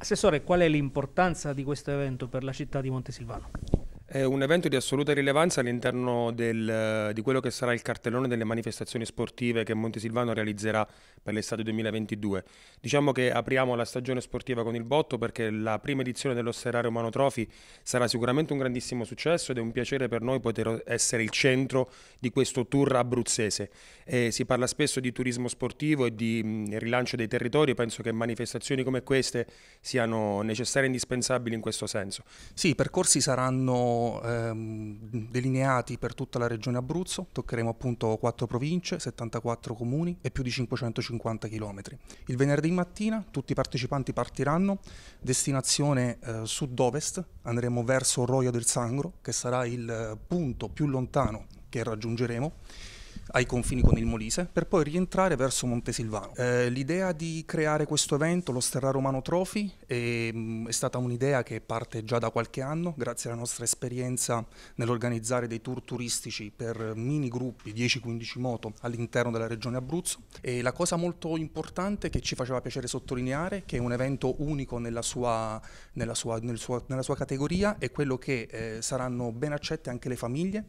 Assessore, qual è l'importanza di questo evento per la città di Montesilvano? È un evento di assoluta rilevanza all'interno del, di quello che sarà il cartellone delle manifestazioni sportive che Montesilvano realizzerà per l'estate 2022. Diciamo che apriamo la stagione sportiva con il botto perché la prima edizione dell'Osserrario Umano Trofi sarà sicuramente un grandissimo successo ed è un piacere per noi poter essere il centro di questo tour abruzzese. E si parla spesso di turismo sportivo e di mh, mm, rilancio dei territori, penso che manifestazioni come queste siano necessarie e indispensabili in questo senso. Sì, i percorsi saranno ehm, delineati per tutta la regione Abruzzo, toccheremo appunto 4 province, 74 comuni e più di 550 km. Il venerdì mattina tutti i partecipanti partiranno, destinazione eh, sud-ovest, andremo verso Roio del Sangro, che sarà il eh, punto più lontano che raggiungeremo ai confini con il Molise, per poi rientrare verso Montesilvano. Eh, l'idea di creare questo evento, lo Sterra Romano Trophy, è, ehm, è stata un'idea che parte già da qualche anno, grazie alla nostra esperienza nell'organizzare dei tour turistici per mini gruppi, 10-15 moto, all'interno della regione Abruzzo. E la cosa molto importante che ci faceva piacere sottolineare, che è un evento unico nella sua, nella sua, nel suo, nella sua categoria, è quello che eh, saranno ben accette anche le famiglie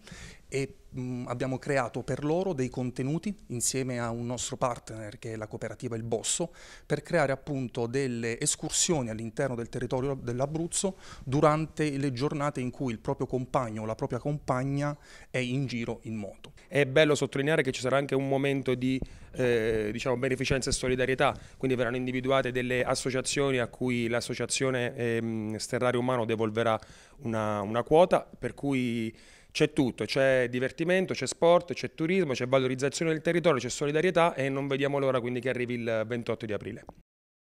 e mh, mm, abbiamo creato per loro loro dei contenuti insieme a un nostro partner che è la cooperativa Il Bosso per creare appunto delle escursioni all'interno del territorio dell'Abruzzo durante le giornate in cui il proprio compagno o la propria compagna è in giro in moto. È bello sottolineare che ci sarà anche un momento di eh, diciamo, beneficenza e solidarietà, quindi verranno individuate delle associazioni a cui l'associazione ehm, Sterrario Umano devolverà una, una quota, per cui c'è tutto, c'è divertimento, c'è sport, c'è turismo, c'è valorizzazione del territorio, c'è solidarietà e non vediamo l'ora quindi che arrivi il 28 di aprile.